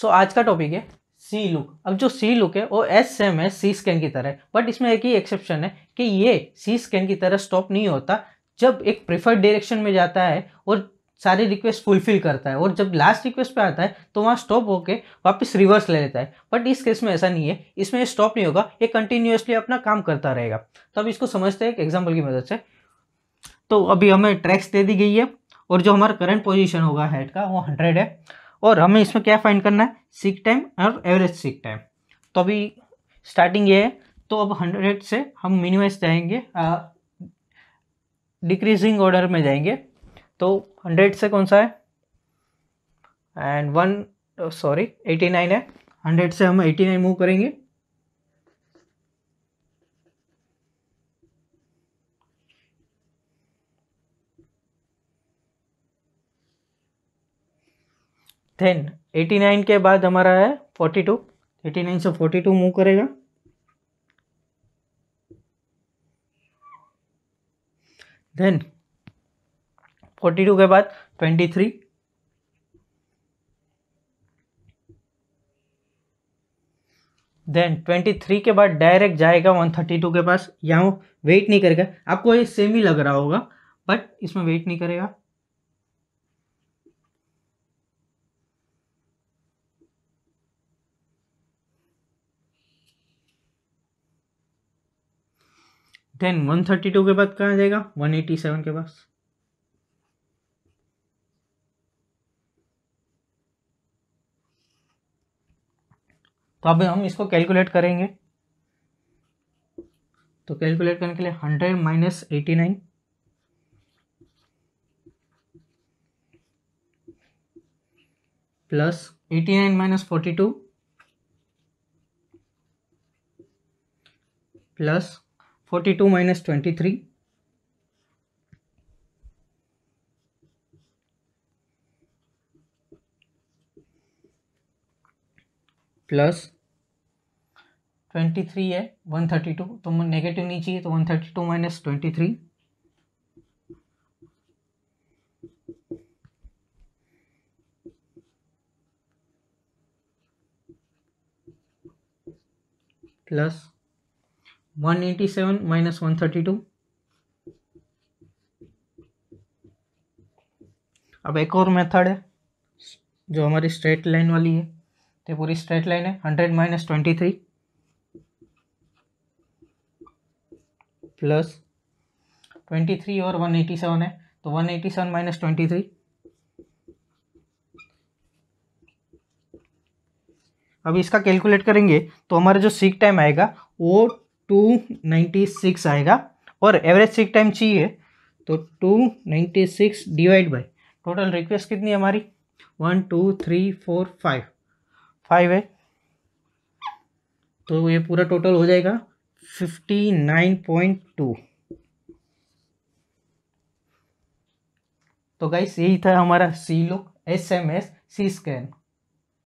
सो आज का टॉपिक है सी लुक अब जो सी लुक है वो एस सेम है सी स्कैन की तरह बट इसमें एक ही एक्सेप्शन है कि ये सी स्कैन की तरह स्टॉप नहीं होता जब एक प्रिफर्ड डायरेक्शन में जाता है और सारी रिक्वेस्ट फुलफिल करता है और जब लास्ट रिक्वेस्ट पे आता है तो वहाँ स्टॉप होके वापस रिवर्स ले लेता है बट इस केस में ऐसा नहीं है इसमें स्टॉप नहीं होगा ये कंटिन्यूसली अपना काम करता रहेगा तो अब इसको समझते हैं एक एग्जाम्पल की मदद से तो अभी हमें ट्रैक्स दे दी गई है और जो हमारा करंट पोजिशन होगा हेड का वो हंड्रेड है और हमें इसमें क्या फाइंड करना है सीक टाइम और एवरेज सीक टाइम तो अभी स्टार्टिंग ये है तो अब हंड्रेड से हम मिनिमाइज जाएंगे डिक्रीजिंग ऑर्डर में जाएंगे तो हंड्रेड से कौन सा है and one sorry eighty nine है हंड्रेड से हम एटी नाइन मूव करेंगे देन 89 के बाद हमारा है 42 89 से 42 मूव करेगा देन 42 के बाद 23 देन 23 के बाद डायरेक्ट जाएगा 132 के पास यहाँ वेट नहीं करेगा आपको ये सेम ही लग रहा होगा बट इसमें वेट नहीं करेगा देन 132 के बाद कहाँ जाएगा 187 के पास तो अब हम इसको कैलकुलेट करेंगे तो कैलकुलेट करने के लिए hundred minus eighty nine plus eighty nine minus forty two plus forty two minus twenty three plus twenty three है वन थर्टी टू तो नेगेटिव नहीं चाहिए तो one thirty two minus twenty three plus one eighty seven minus one thirty two अब एक और method है जो हमारी स्ट्रेट लाइन वाली है तो पूरी स्ट्रेट लाइन है hundred minus twenty three plus twenty three और वन एटी सेवन है तो one eighty seven minus twenty three अब इसका कैलकुलेट करेंगे तो हमारा जो सीक टाइम आएगा वो टू नाइन्टी सिक्स आएगा और एवरेज सिक टाइम चाहिए तो two ninety six divide by total request कितनी है हमारी one two three four five five है तो ये पूरा टोटल हो जाएगा फिफ्टी नाइन पॉइंट टू तो गाइस यही था हमारा C look S M S C scan